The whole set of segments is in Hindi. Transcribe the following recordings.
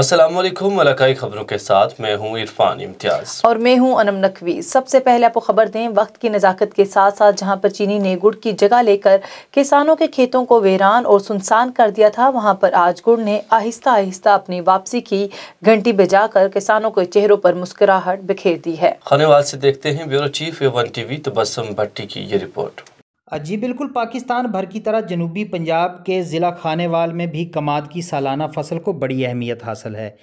अस्सलाम वालेकुम खबरों के साथ मैं हूं इरफान इम्तियाज और मैं हूं अनम नकवी सबसे पहले आपको खबर दें वक्त की नज़ाकत के साथ साथ जहां पर चीनी ने गुड़ की जगह लेकर किसानों के खेतों को वेरान और सुनसान कर दिया था वहां पर आज गुड़ ने आहिस्ता आहिस्ता अपनी वापसी की घंटी कर किसानों के चेहरों पर मुस्कुराहट बिखेर दी है खाने वाले देखते हैं bureau chief A one TV Tabassum Bhatti की ये रिपोर्ट जी बिल्कुल पाकिस्तान भर की तरह जनूबी पंजाब के ज़िला खानेवाल में भी कमाद की सालाना फसल को बड़ी अहमियत हासिल है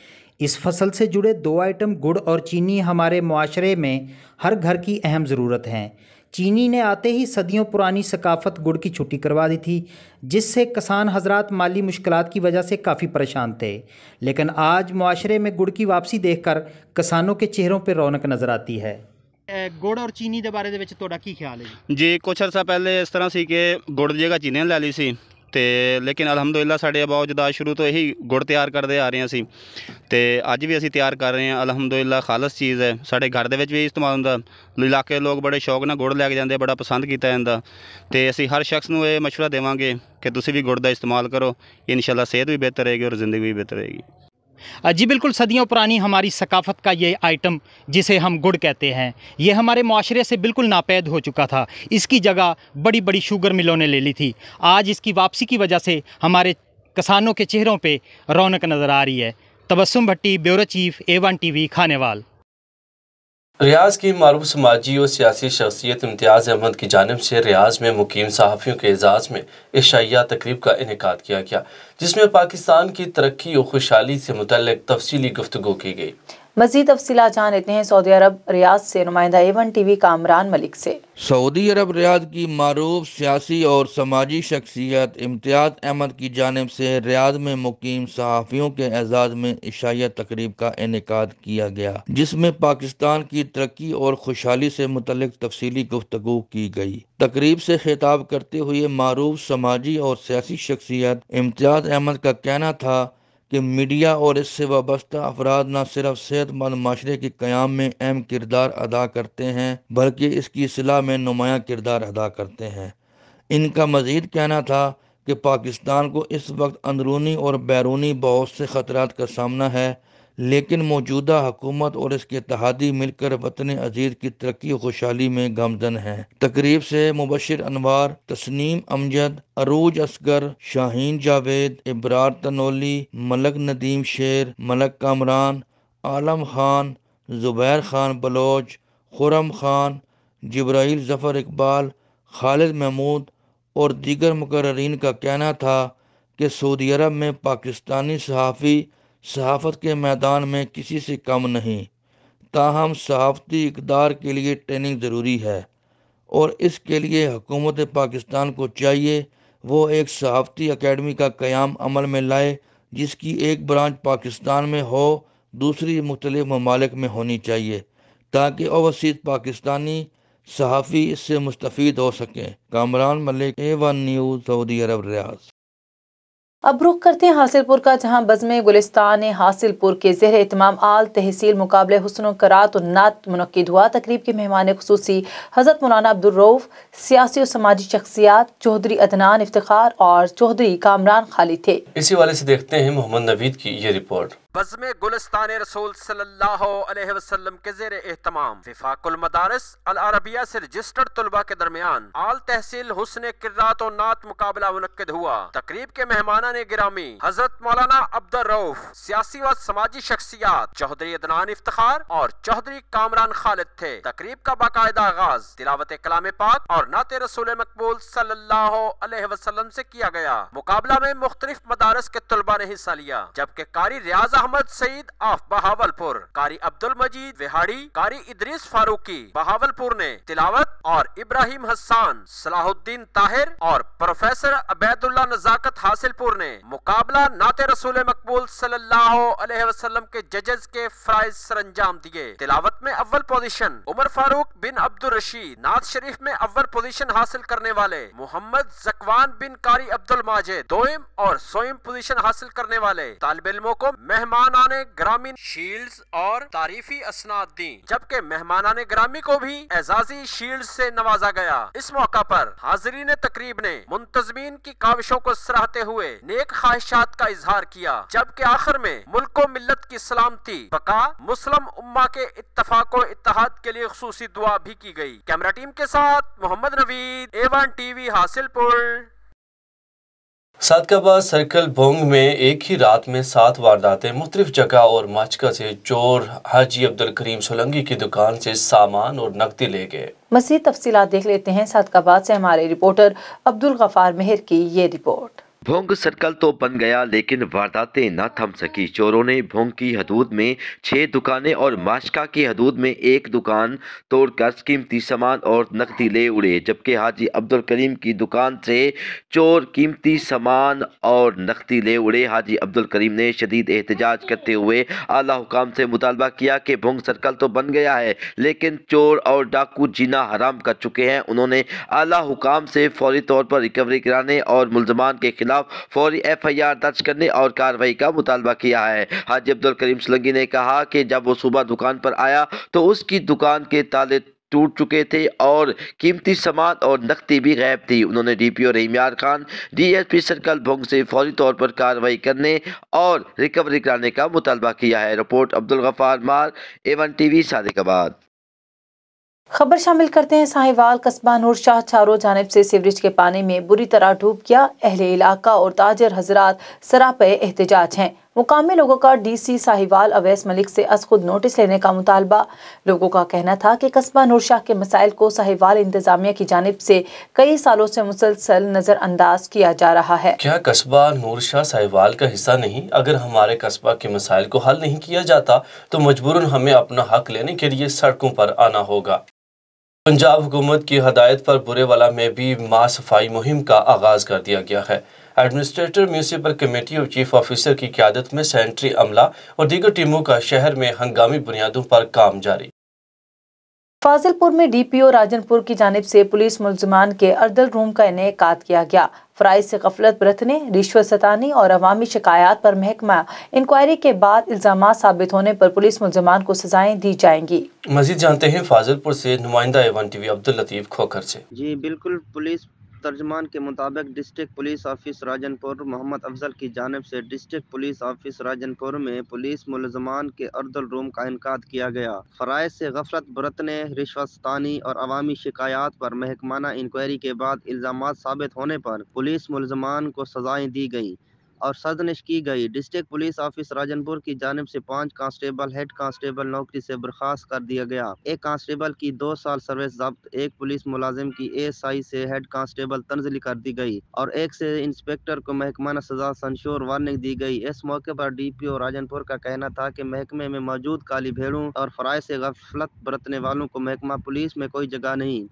इस फसल से जुड़े दो आइटम गुड़ और चीनी हमारे माशरे में हर घर की अहम ज़रूरत हैं चीनी ने आते ही सदियों पुरानी सकाफत गुड़ की छुट्टी करवा दी थी जिससे किसान हजरात माली मुश्किल की वजह से काफ़ी परेशान थे लेकिन आज माशरे में गुड़ की वापसी देखकर किसानों के चेहरों पर रौनक नज़र आती है ਗੁੜ ਔਰ ਚੀਨੀ ਦੇ ਬਾਰੇ ਦੇ ਵਿੱਚ ਤੁਹਾਡਾ ਕੀ ਖਿਆਲ ਹੈ ਜੀ ਕੁਛ ਅਰਸਾ ਪਹਿਲੇ ਇਸ ਤਰ੍ਹਾਂ ਸੀ ਕਿ ਗੁੜ ਦੀ ਜਗ੍ਹਾ ਚੀਨੀ ਲੈ ਲਈ ਸੀ ਤੇ ਲੇਕਿਨ ਅਲਹਮਦੁਲਿਲਾ ਸਾਡੇ ਬਾਵਜੂਦ ਸ਼ੁਰੂ ਤੋਂ ਇਹੀ ਗੁੜ ਤਿਆਰ ਕਰਦੇ ਆ ਰਹੇ ਸੀ ਤੇ ਅੱਜ ਵੀ ਅਸੀਂ ਤਿਆਰ ਕਰ ਰਹੇ ਹਾਂ ਅਲਹਮਦੁਲਿਲਾ ਖਾਲਸ ਚੀਜ਼ ਹੈ ਸਾਡੇ ਘਰ ਦੇ ਵਿੱਚ ਵੀ ਇਸਤੇਮਾਲ ਹੁੰਦਾ ਇਲਾਕੇ ਦੇ ਲੋਕ ਬੜੇ ਸ਼ੌਕ ਨਾਲ ਗੁੜ ਲੈ ਕੇ ਜਾਂਦੇ ਬੜਾ ਪਸੰਦ ਕੀਤਾ ਜਾਂਦਾ ਤੇ ਅਸੀਂ ਹਰ ਸ਼ਖਸ ਨੂੰ ਇਹ مشورہ ਦੇਵਾਂਗੇ ਕਿ ਤੁਸੀਂ ਵੀ ਗੁੜ ਦਾ ਇਸਤੇਮਾਲ ਕਰੋ ਇਨਸ਼ਾਅੱਲਾ ਸਿਹਤ ਵੀ ਬਿਹਤਰ ਰਹੇਗੀ ਔਰ ਜ਼ਿੰਦਗੀ ਵੀ ਬਿਹਤਰ ਰਹੇਗੀ जी बिल्कुल सदियों पुरानी हमारी सकाफ़त का ये आइटम जिसे हम गुड़ कहते हैं ये हमारे माशरे से बिल्कुल नापैद हो चुका था इसकी जगह बड़ी बड़ी शुगर मिलों ने ले ली थी आज इसकी वापसी की वजह से हमारे किसानों के चेहरों पर रौनक नज़र आ रही है Tabassum Bhatti bureau chief A one T V Khanewal Riaz की मरूफ समाजी और सियासी शख्सियत इम्तियाज़ अहमद की जानब से रियाज में मुकीम सहाफ़ियों के एजाज़ में इशाया तकरीब का इनका किया गया जिसमें पाकिस्तान की तरक्की और खुशहाली से मुतल तफसली गुफ्तु की गई मजीद तफसीला जान लेते हैं सऊदी अरब रियाज से नुमाइंदा A one T V Kamran Malik से सऊदी अरब रियाज की मरूफ सियासी और समाजी शख्सियत इम्तियाज अहमद की जानब से रियाज में मुकीम सहाफ़ियों के एजाज में इशाया तकरीब का इनका किया गया जिसमें पाकिस्तान की तरक्की और खुशहाली से मुतल तफसली गुफ्तु की गई तकरीब से खिताब करते हुए मरूफ समाजी और सियासी शख्सियत इम्तियाज अहमद का कहना था कि मीडिया और इससे वाबस्ता अफराद न सिर्फ सेहतमंद माशरे के क्याम में अहम किरदार अदा करते हैं बल्कि इसकी सिला में नुमाया किरदार अदा करते हैं इनका मज़ीद कहना था कि पाकिस्तान को इस वक्त अंदरूनी और बैरूनी बहुत से खतरा का सामना है लेकिन मौजूदा हुकूमत और इसके तहादी मिलकर वतन अजीज की तरक्की खुशहाली में गमजन है तकरीब से मुबशर अनवार तस्नीम अमजद अरूज असगर शाहीन जावेद इब्रार तनोली मलक नदीम शेर मलक कामरान आलम खान ज़ुबैर खान बलोच खुरम खान जब्राइल ज़फ़र इकबाल खालिद महमूद और दीगर मुकर्रीन का कहना था कि सऊदी अरब में पाकिस्तानी सहाफ़ी सहाफ़त के मैदान में किसी से कम नहीं ताहम सहाफ़ती इकदार के लिए ट्रेनिंग ज़रूरी है और इसके लिए हुकूमत पाकिस्तान को चाहिए वो एक सहाफ़ती अकेडमी का क़्याम अमल में लाए जिसकी एक ब्रांच पाकिस्तान में हो दूसरी मुख्तल ममालिक में होनी चाहिए ताकि ओवसीज पाकिस्तानी सहाफ़ी इससे मुस्तफ़ हो सकें Kamran Malik A one news Saudi Arab Riyadh अब रुख करते हैं हासिलपुर का जहां बज़म गुलिस्तान हासिलपुर के जहर इतमाम आल तहसील मुकाबले हसन करात और नात मनद हुआ तकरीब के मेहमान खसूसी हज़रत मौलाना अब्दुलरऊफ़ सियासी और समाजी शख्सियात चौधरी अदनान इफ्तार और चौधरी कामरान खाली थे इसी वाले से देखते हैं मोहम्मद नवीद की ये रिपोर्ट बज़म गुलस्तान रसूल सल्लाम के जेर एहतमाम विफाकुल मदारस अल अरबिया से रजिस्टर्ड तलबा के दरमियान आल तहसील हुसन किरात और नात मुकाबला मुनद हुआ तकरीब के मेहमाना ने गिरामी हजरत मौलाना अब्दुल रऊफ सियासी व समाजी शख्सियात चौधरी अदनान इफ्तार और चौधरी कामरान खालिद थे तकरीब का बाकायदा आगाज तिलावत कलाम पाक और नात रसूल मकबूल सल्लाम ऐसी किया गया मुकाबला में मुख्तलिफ मदारस के तलबा ने हिस्सा लिया जबकि कारी रियाज अहमद सईद ऑफ बहावलपुर कारी अब्दुल मजीद विहाड़ी कारी इदरीस फारूकी बहावलपुर ने तिलावत और इब्राहिम हसान सलाहुद्दीन ताहिर और प्रोफेसर अबैदुल्ला नजाकत हासिलपुर ने मुकाबला नाते रसूल मकबूल सल्लाम के जजेस के फराइज सरंजाम दिए तिलावत में अव्वल पोजिशन उमर फारूक बिन अब्दुल रशीद नाथ शरीफ में अव्वल पोजिशन हासिल करने वाले मोहम्मद जकवान बिन कारी अब्दुल माजे दोम और सोम पोजिशन हासिल करने वाले तालब इलमों को मेहमान मेहमाना ने ग्रामीण शील्ड और तारीफी असनाद दी जबकि मेहमाना ने ग्रामी को भी एजाजी शील्ड से नवाजा गया इस मौका पर ने तकरीब ने मुंतजमीन की काविशों को सराहते हुए नेक ख्वाहिशात का इजहार किया जबकि आखिर में मुल्को मिलत की सलामती बका मुस्लिम उम्मा के इतफाक इतिहाद के लिए खसूसी दुआ भी की गई कैमरा टीम के साथ Mohammad Naveed A one TV Hasilpur Sadiqabad circle Bhong में एक ही रात में सात वारदातें मुख्तलिफ जगह और मचका से चोर हाजी अब्दुल करीम सोलंगी की दुकान से सामान और नकदी ले गए मजीद तफसी देख लेते हैं सदकाबाद से हमारे रिपोर्टर अब्दुल गफार मेहर की ये रिपोर्ट भोंग सर्कल तो बन गया लेकिन वारदातें न थम सकी चोरों ने भोंग की हदूद में छः दुकानें और माशका की हदूद में एक दुकान तोड़कर कीमती सामान और नकदी ले उड़े जबकि हाजी अब्दुल करीम की दुकान से चोर कीमती सामान और नकदी ले उड़े हाजी अब्दुल करीम ने शदीद एहतजाज करते हुए आला हुकाम से मुतालबा किया कि भोंग सर्कल तो बन गया है लेकिन चोर और डाकू जीना हराम कर चुके हैं उन्होंने आला हुकाम से फौरी तौर पर रिकवरी कराने और मुलजमान के खिलाफ खिलाफ फौरी एफआईआर दर्ज करने और कार्रवाई का मुतालबा किया है हाजी अब्दुल करीम सोलंगी ने कहा कि जब वो सुबह दुकान पर आया तो उसकी दुकान के ताले टूट चुके थे और कीमती सामान और नकदी भी गायब थी उन्होंने DPO Rahim Yar Khan DSP circle Bhong से फौरी तौर पर कार्रवाई करने और रिकवरी कराने का मुतालबा किया है रिपोर्ट अब्दुल गफार मार एवन टीवी सादिकाबाद खबर शामिल करते हैं साहिवाल कस्बा नूर शाह चारों जानब से सीवरेज के पानी में बुरी तरह डूब गया अहले इलाका और ताजर हजरा सरापे एहतजाज हैं मुकामी लोगों का डी सी साहिवाल अवैस मलिक से अस खुद नोटिस लेने का मुतालबा लोगों का कहना था कि कस्बा नूरशाह के मसाइल को साहिवाल इंतजामिया की जानब से कई सालों से मुसलसल नज़रअंदाज किया जा रहा है क्या कस्बा नूरशाह साहिवाल का हिस्सा नहीं अगर हमारे कस्बा के मसाइल को हल नहीं किया जाता तो मजबूरन हमें अपना हक लेने के लिए सड़कों पर आना होगा पंजाब हुकूमत की हदायत पर बुरेवाला में भी माँ सफाई मुहिम का आगाज़ कर दिया गया है एडमिनिस्ट्रेटर म्यूनसिपल कमेटी और चीफ ऑफिसर की क्यादत में सेंट्री अमला और दीगर टीमों का शहर में हंगामी बुनियादों पर काम जारी फाजिलपुर में डीपीओ राजनपुर की जानब से पुलिस मुलजमान के अर्दल रूम का इनका किया गया फ़राइज से गफलत बरतने रिश्वत सतानी और अवामी शिकायात पर महकमा इंक्वायरी के बाद इल्ज़ाम साबित होने पर पुलिस मुलजमान को सजाएं दी जाएंगी मजीद जानते हैं फाजिलपुर से नुमाइंदा A one T V Abdul Latif Khokhar से जी बिल्कुल पुलिस तर्जमान के मुताबिक district police office Rajanpur Mohammad Afzal की जानब से डिस्ट्रिक्ट पुलिस ऑफिस राजनपुर में पुलिस मुलजमान के अर्दल रूम का इनका किया गया फ़रज़ से गफलत बरतने रिश्वतनी और अवामी शिकायात पर महकमाना इंक्वायरी के बाद इल्ज़ाम साबित होने पर पुलिस मुलजमान को सजाएं दी गई और सदनिश की गई डिस्ट्रिक्ट पुलिस ऑफिस राजनपुर की जानब से पांच कांस्टेबल हेड कांस्टेबल नौकरी से बर्खास्त कर दिया गया एक कांस्टेबल की दो साल सर्विस जब्त एक पुलिस मुलाजिम की एस आई से हेड कांस्टेबल तंजली कर दी गई और एक से इंस्पेक्टर को महकमाना सजा संशोर वार्निंग दी गई इस मौके पर डीपीओ राजनपुर का कहना था की महकमे में मौजूद काली भेड़ों और फराय से गफलत बरतने वालों को महकमा पुलिस में कोई जगह नहीं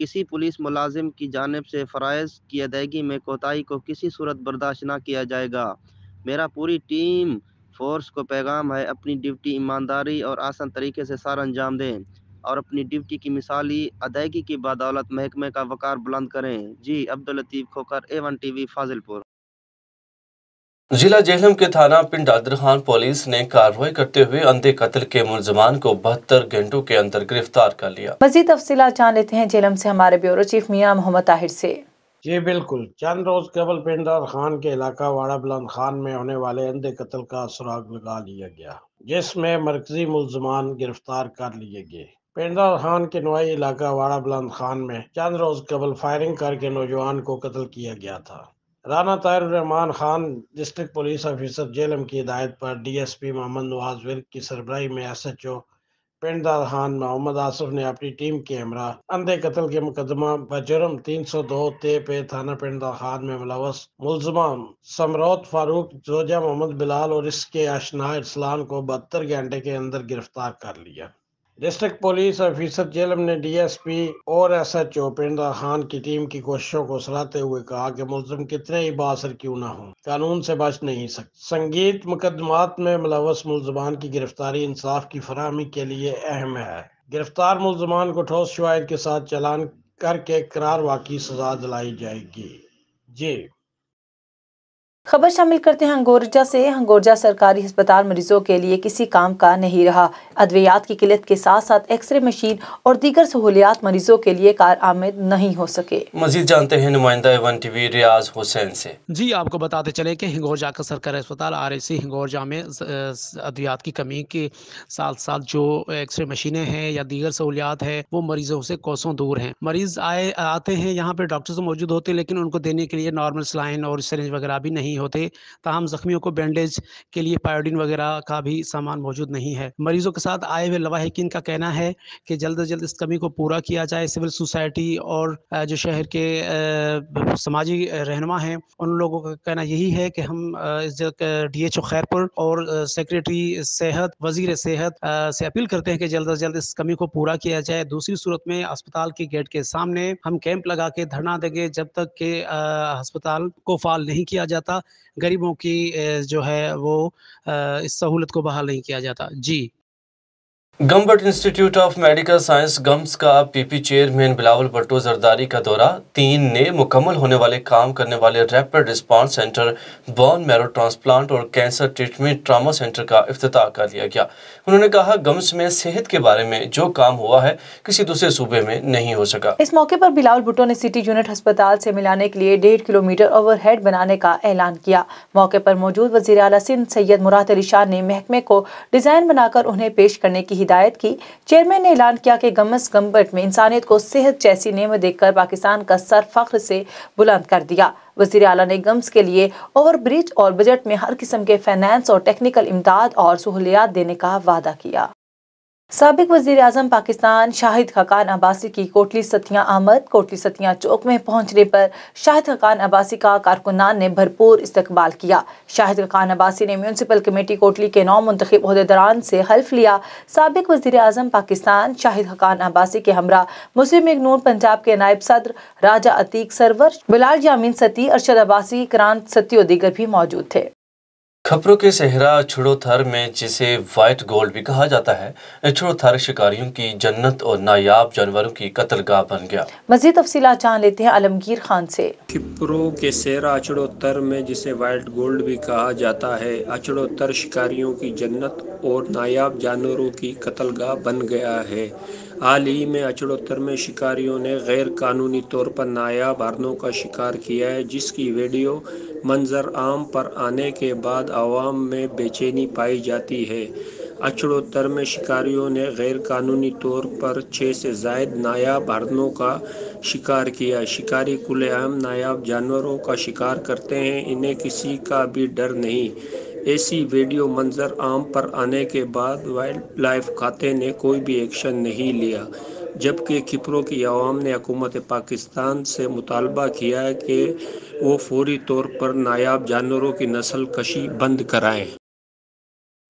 किसी पुलिस मुलाजिम की जानब से फ़रज़ की अदायगी में कोताही को किसी सूरत बर्दाश्त न किया जाएगा मेरा पूरी टीम फोर्स को पैगाम है अपनी ड्यूटी ईमानदारी और आसान तरीके से सारा अंजाम दें और अपनी ड्यूटी की मिसाली अदायगी की बदौलत महकमे का वकार बुलंद करें जी Abdul Latif Khokhar A one T V Fazilpur जिला जेहलम के थाना पिंड पुलिस ने कार्रवाई करते हुए अंधे कत्ल के मुलजमान को बहत्तर घंटों के अंदर गिरफ्तार कर लिया मजीद तफसी जान लेते हैं जेहलम से हमारे ब्यूरो चीफ मियाँ मोहम्मद आहिर से जी बिल्कुल चंद रोज केवल पिंडार खान के इलाका वाड़ा बुलंद खान में होने वाले अंधे कत्ल का सुराग लगा लिया गया जिसमें मरकजी मुलजमान गिरफ्तार कर लिए गए पिंडार खान के नवाई इलाका वाड़ा बुलंद खान में चंद रोज कबल फायरिंग करके नौजवान को कत्ल किया गया था Rana Tahir Rehman Khan district police officer Jhelum की हिदायत पर डीएसपी मोहम्मद नवाज विर्क की सरबराही में S H O Pind Dadan Khan Mohammad Asif ने अपनी टीम के हमरा अंधे कत्ल के मुकदमा बजुर्म तीन सौ दो ते पे थाना पिंडदार खान में मुलवस मुलजमा समरौत फारूक जोजा मोहम्मद बिलाल और इसके अशना इस्लाम को बहत्तर घंटे के अंदर गिरफ्तार कर लिया डिस्ट्रिक्ट पुलिस ऑफिसर जेलम ने डीएसपी और एसएचओ पेंद्रा खान की टीम की कोशिशों को सराहते हुए कहा कि मुलजम कितने ही बासर क्यों ना हो कानून से बच नहीं सकते संगीत मुकदमात में मुलवस मुलजमान की गिरफ्तारी इंसाफ की फरहमी के लिए अहम है गिरफ्तार मुलजमान को ठोस शवाद के साथ चलान करके करार वाकई सजा दिलाई जाएगी जी खबर शामिल करते हैं हंगोरजा से अंगोरजा सरकारी अस्पताल मरीजों के लिए किसी काम का नहीं रहा अद्वियात की किल्लत के साथ साथ एक्सरे मशीन और दीगर सहूलियात मरीजों के लिए कार आमद नहीं हो सके मजीद जानते हैं नुमाइंदा एवं टीवी रियाज हुसैन से जी आपको बताते चले कि हिंगोरजा का सरकारी अस्पताल आर एस हिंगोरजा में अद्वियात की कमी के साथ साथ जो एक्सरे मशीनें हैं या दीगर सहूलियात है वो मरीजों से कोसों दूर हैं मरीज आए आते हैं यहाँ पे डॉक्टर तो मौजूद होते हैं लेकिन उनको देने के लिए नॉर्मल स्लाइन और सरेंज वगैरह भी नहीं होते तहम जख्मियों को बैंडेज के लिए पायोडीन वगैरह का भी सामान मौजूद नहीं है मरीजों के साथ आए हुए लवाहकिन का कहना है कि जल्द अज जल्द इस कमी को पूरा किया जाए सिविल सोसाइटी और जो शहर के समाजी रहनमा हैं उन लोगों का कहना यही है कि हम डी एच ओ खैरपुर और सेक्रेटरी सेहत वजीर सेहत से अपील करते हैं कि जल्द अज जल्द इस कमी को पूरा किया जाए दूसरी सूरत में अस्पताल के गेट के सामने हम कैंप लगा के धरना देंगे जब तक के अस्पताल को फाल नहीं किया जाता गरीबों की जो है वो इस सहूलत को बहाल नहीं किया जाता जी Gambat institute of medical science GIMS का पीपी चेयरमैन बिलावल भट्टो जरदारी का दौरा तीन ने मुकम्मल होने वाले काम करने वाले rapid response centre bone marrow transplant और कैंसर ट्रीटमेंट ट्रामा सेंटर का अफ्ताह कर लिया गया उन्होंने कहा गम्स में सेहत के बारे में जो काम हुआ है किसी दूसरे सूबे में नहीं हो सका इस मौके पर बिलावल भुट्टो ने सिटी यूनिट अस्पताल से मिलाने के लिए डेढ़ किलोमीटर ओवर बनाने का ऐलान किया मौके पर मौजूद वजीर अला सिंध सैयद मुराद अली शाह ने महकमे को डिजाइन बनाकर उन्हें पेश करने की हिदायत की चेयरमैन ने ऐलान किया कि गमस गम्बट में इंसानियत को सेहत जैसी नियम देकर पाकिस्तान का सर फख्र से बुलंद कर दिया वजीर अला ने गम्स के लिए ओवर ब्रिज और बजट में हर किस्म के फाइनेंस और टेक्निकल इमदाद और सहूलियात देने का वादा किया सबक वजीर अजम पाकिस्तान शाहिद खकान अब्बासी की कोटली सतियाँ आमद कोटली सतियाँ चौक में पहुँचने पर शाहिद खकान अब्बासी का कारकुनान ने भरपूर इस्तकबाल किया शाहिद खकान अब्बासी ने म्यूनसिपल कमेटी कोटली के नौ मंतखब से हल्फ लिया सबक वजीर अजम पाकिस्तान शाहिद खकान अब्बासी के हमरा मुस्लिम लीग नून पंजाब के नायब सदर राजा अतीक सरवर बिलाल जामीन सती अरशद अब्बासी करान सती और दीगर भी मौजूद थे खपरों के सहरा छुड़ो थर में जिसे वाइट गोल्ड भी कहा जाता है छुड़ो थर शिकारियों की जन्नत और नायाब जानवरों की कतलगाह बन गया मजीद तफसी जान लेते हैं आलमगीर खान से खपरों के सहरा अचड़ो तर में जिसे वाइट गोल्ड भी कहा जाता है अचड़ो तर शिकारियों की जन्नत और नायाब जानवरों की कतलगाह बन गया है हाल ही में अचड़ोत्तर में शिकारियों ने गैर कानूनी तौर पर नायाब हरनों का शिकार किया है जिसकी वीडियो मंजर आम पर आने के बाद आवाम में बेचैनी पाई जाती है अचड़ोत्तर में शिकारियों ने गैर कानूनी तौर पर छः से जायद नायाब हरनों का शिकार किया शिकारी खुलेआम नायाब जानवरों का शिकार करते हैं इन्हें किसी का भी डर नहीं ऐसी वीडियो मंजर आम पर आने के बाद वाइल्ड लाइफ खाते ने कोई भी एक्शन नहीं लिया जबकि खिपरों की आवाम ने हकूमत पाकिस्तान से मुतालबा किया है कि वो फौरी तौर पर नायाब जानवरों की नस्ल कशी बंद कराएँ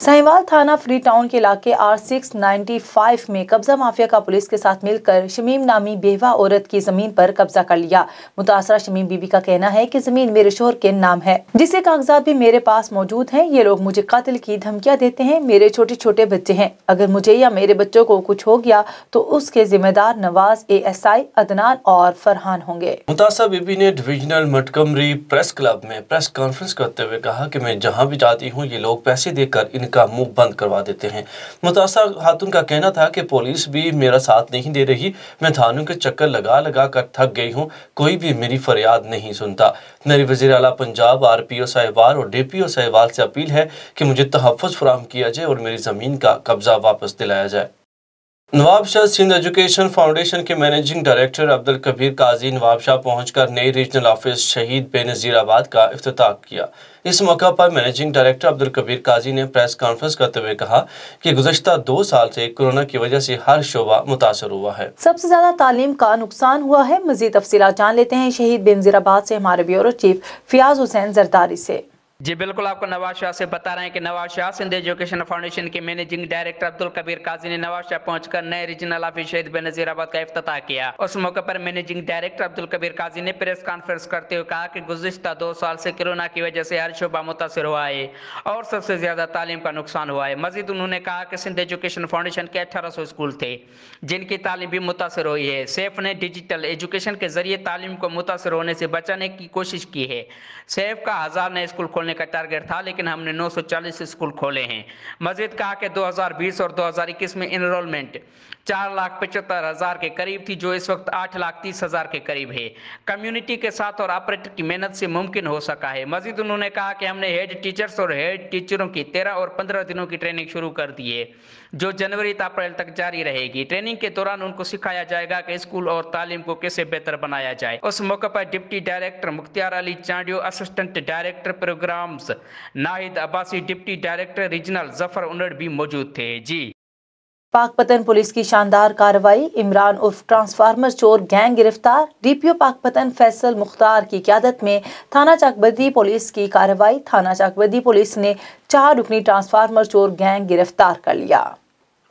साहिवाल थाना फ्री टाउन के इलाके आर सिक्स नाइन्टी फाइव में कब्जा माफिया का पुलिस के साथ मिलकर शमीम नामी बेवा औरत की जमीन पर कब्जा कर लिया मुतासरा शमीम बीबी का कहना है कि जमीन मेरे शोहर के नाम है जिसके कागजात भी मेरे पास मौजूद हैं ये लोग मुझे कत्ल की धमकियां देते हैं मेरे छोटे छोटे बच्चे हैं अगर मुझे या मेरे बच्चों को कुछ हो गया तो उसके जिम्मेदार Nawaz A S I Adnan और फरहान होंगे मुतासर बीबी ने डिविजनल मटकमरी प्रेस क्लब में प्रेस कॉन्फ्रेंस करते हुए कहा की मैं जहाँ भी जाती हूँ ये लोग पैसे देकर इन का मुंह बंद करवा देते हैं मुतासर खातून का कहना था कि पुलिस भी मेरा साथ नहीं दे रही मैं थानों के चक्कर लगा लगा कर थक गई हूँ कोई भी मेरी फरियाद नहीं सुनता मेरी वजीर अला Punjab R P O Sahiwal और डी पी ओ साहिवाल से अपील है कि मुझे तहफ़ फ्राहम किया जाए और मेरी ज़मीन का कब्ज़ा वापस दिलाया जाए नवाब शाह सिंध एजुकेशन फाउंडेशन के मैनेजिंग डायरेक्टर अब्दुल कबीर काजी नवाब शाह पहुंचकर नए रीजनल ऑफिस शहीद बेनजीराबाद का अफ्ताह किया इस मौका पर मैनेजिंग डायरेक्टर अब्दुल कबीर काजी ने प्रेस कॉन्फ्रेंस करते हुए कहा कि गुजशत दो साल से कोरोना की वजह से हर शोबा मुतासर हुआ है सबसे ज्यादा तालीम का नुकसान हुआ है मजीद तफसी जान लेते हैं शहीद बेनजीराबाद से हमारे ब्यूरो चीफ फियाज हुसैन जरदारी से जी बिल्कुल आपको नवाज शाह से बता रहे हैं कि नवाज शाह सिंध एजुकेशन फाउंडेशन के मैनेजिंग डायरेक्टर अब्दुल कबीर काजी ने नवाज शाह पहुंचकर नए रीजनल ऑफिस शहीद बेनजीराबाद का अफ्ताह किया उस मौके पर मैनेजिंग डायरेक्टर अब्दुल कबीर काजी ने प्रेस कॉन्फ्रेंस करते हुए कहा कि गुजशत दो साल से कोरोना की वजह से हर शोबा मुतासर हुआ है और सबसे ज्यादा तालीम का नुकसान हुआ है मजीद उन्होंने कहा कि सिंध एजुकेशन फाउंडेशन के अठारह स्कूल थे जिनकी तालीम भी मुतासर हुई है सेफ ने डिजिटल एजुकेशन के जरिए तालीम को मुतासर होने से बचाने की कोशिश की है सेफ का हजार नए स्कूल खोलने खोलने का टारगेट था लेकिन हमने 940 स्कूल खोले हैं मजीद कहा कि 2020 और 2021 में इनरोलमेंट चार लाख पचहत्तर हज़ार के करीब थी जो इस वक्त आठ लाख तीस हज़ार के करीब है कम्युनिटी के साथ और ऑपरेटर की मेहनत से मुमकिन हो सका है मजीद उन्होंने कहा कि हमने हेड टीचर्स और हेड टीचरों की तेरह और पंद्रह दिनों की ट्रेनिंग शुरू कर दी है जो जनवरी तक अप्रैल तक जारी रहेगी ट्रेनिंग के दौरान उनको सिखाया जाएगा कि स्कूल और तालीम को कैसे बेहतर बनाया जाए उस मौके पर deputy director Mukhtiar Ali Chandio assistant director programme Shams Nahid Abbasi deputy director regional Zafar Unar भी मौजूद थे जी पाकपतन पुलिस की शानदार कार्रवाई इमरान उर्फ ट्रांसफार्मर चोर गैंग गिरफ्तार डीपीओ पाकपतन फैसल मुख्तार की क्यादत में थाना चाकबदी पुलिस की कार्रवाई थाना चाकबदी पुलिस ने चार रुकनी ट्रांसफार्मर चोर गैंग गिरफ्तार कर लिया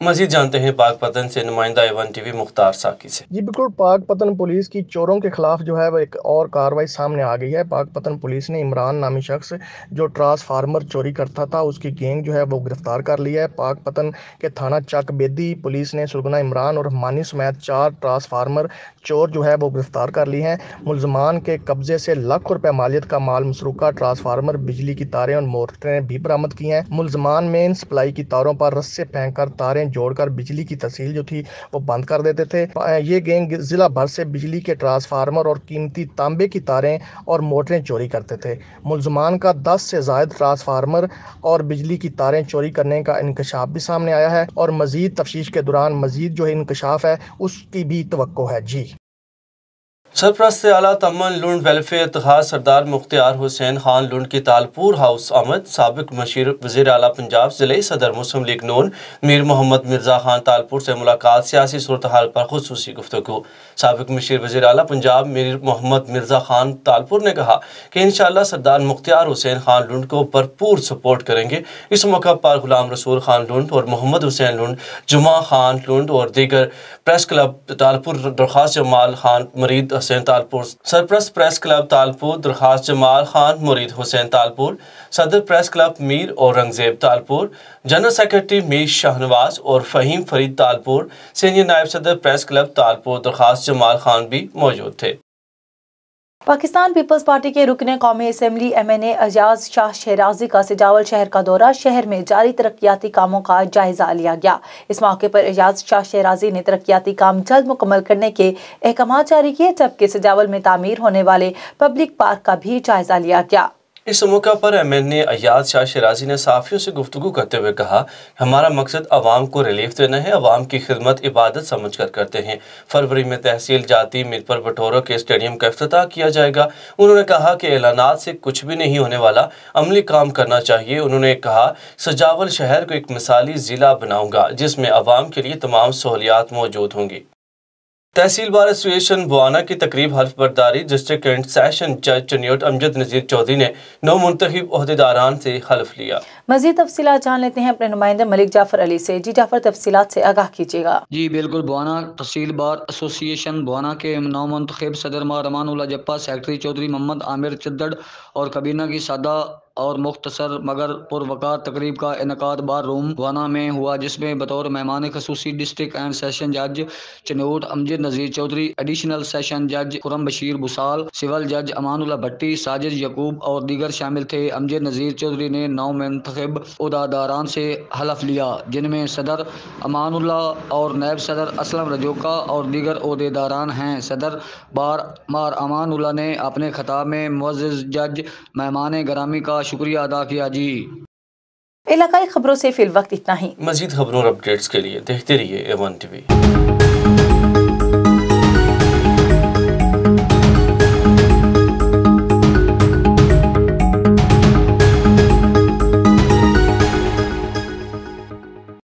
मजीद जानते हैं पाक पतन से नुमाइंदा एवन टीवी मुख्तार साकी से जी बिल्कुल पाक पतन पुलिस की चोरों के खिलाफ जो है वो एक और कार्रवाई सामने आ गई है पाक पतन पुलिस ने इमरान नामी शख्स जो ट्रांसफार्मर चोरी करता था उसकी गैंग जो है वो गिरफ्तार कर लिया है पाक पतन के थाना चक बेदी पुलिस ने सुलगना इमरान और मानी समेत चार ट्रांसफार्मर चोर जो है वो गिरफ्तार कर लिए हैं मुलजमान के कब्जे से लाख रुपये मालियत का माल मसरूका ट्रांसफार्मर बिजली की तारें और मोटरें भी बरामद की हैं मुलजमान में इन सप्लाई की तारों पर रस्से फेंक कर तारें जोड़कर बिजली की तहसील जो थी वो बंद कर देते थे ये गैंग ज़िला भर से बिजली के ट्रांसफार्मर और कीमती तांबे की तारें और मोटरें चोरी करते थे मुलजमान का दस से जायद ट्रांसफार्मर और बिजली की तारें चोरी करने का इंकशाफ भी सामने आया है और मजीद तफ्श के दौरान मजीद जो है इंकशाफ है उसकी भी तो है जी सरप्रस्त अला तमन लुंड वेलफेयर इतहाद सरदार मुख्तियार हुसैन खान लुंड की तालपुर हाउस आमद सबक मशीर वजीर अला पंजाब जिले सदर मुस्लिम लीग नून मीर मोहम्मद मिर्जा खान तालपुर से मुलाकात सियासी सूरत हाल पर खसूस गुफ्तु सबक मशीर वजी अला पंजाब मीर मोहम्मद मिर्जा खान तालपुर ने कहा कि इन सरदार मुख्तियार हुसैन खान लुंड को भरपूर सपोर्ट करेंगे इस मौका पर गुलाम रसूल खान लुंड और मोहम्मद हुसैन लुंड जुमा खान लुंड और दीगर प्रेस क्लब तालपुर दरख्वास्त जमाल खान मरीद हुसैन तालपुर सरप्रस प्रेस क्लब तालपुर दरखास्त जमाल खान मुरीद हुसैन तालपुर सदर press club Mir Aurangzeb Talpur general secretary Mir Shahnawaz और फ़हीम फरीद तालपुर सीनियर नायब सदर प्रेस क्लब तालपुर दरखास्त जमाल खान भी मौजूद थे पाकिस्तान पीपल्स पार्टी के रुकने कौमी assembly M N Ejaz Shah Shirazi का सजावल शहर का दौरा शहर में जारी तरक्याती कामों का जायजा लिया गया इस मौके पर एजाज शाह शहराजी ने तरक्याती काम जल्द मुकम्मल करने के अहकाम जारी किए जबकि सजावल में तामीर होने वाले पब्लिक पार्क का भी जायजा लिया गया इस मौका पर M N A Ayaz Shah Shirazi ने साफियों से गुफ्तु करते हुए कहा हमारा मकसद अवाम को रिलीफ देना है अवाम की खिदमत इबादत समझ कर करते हैं फरवरी में तहसील जाति मिरपर बटोरों के स्टेडियम का अफ्ताह किया जाएगा उन्होंने कहा कि एलानात से कुछ भी नहीं होने वाला अमली काम करना चाहिए उन्होंने कहा सजावल शहर को एक मिसाली ज़िला बनाऊँगा जिसमें आवाम के लिए तमाम सहूलियात मौजूद होंगी तहसील बार एसोसिएशन बुआना की तकरीब बरदारी डिस्ट्रिक्ट सेशन जज चनियोट अमजद नजीर चौधरी ने नौ मुंतब अहदेदारान से हल्फ लिया मजीद तफसी जान लेते हैं अपने नुमाइंदे मलिक जाफर अली से जी जाफर तफसी से आगाह कीजिएगा जी बिल्कुल बुआना तहसील बार एसोसिएशन बुआना के नौ मुंतब सदर रमान जप्पा सेक्रेटरी चौधरी मोहम्मद आमिर चद्दड़ और कबीना की सादा और मुख्तसर मगर पुरवकार तकरीब का इनका बार रूम वाना में हुआ जिसमें बतौर मेहमान खसूसी डिस्ट्रिक्ट एंड सेशन जज चनोट अमजद नज़ीर चौधरी एडिशनल सेशन जज कुरम बशीर भुसाल सिविल जज अमानुल्ला भट्टी साजिद यकूब और दीगर शामिल थे अमजद नज़ीर चौधरी ने नौ मंतखब उदादारान से हलफ लिया जिनमें सदर अमानुल्ला और नायब सदर असलम रजोका और दीगर अहदेदारान हैं सदर बार मार अमानुल्ला ने अपने खताब में मज़्ज जज मेहमान ग्रामी का का शुक्रिया अदा किया जी इलाकाई खबरों से फिल वक्त इतना ही मजीद खबरों और अपडेट्स के लिए देखते रहिए एवन टीवी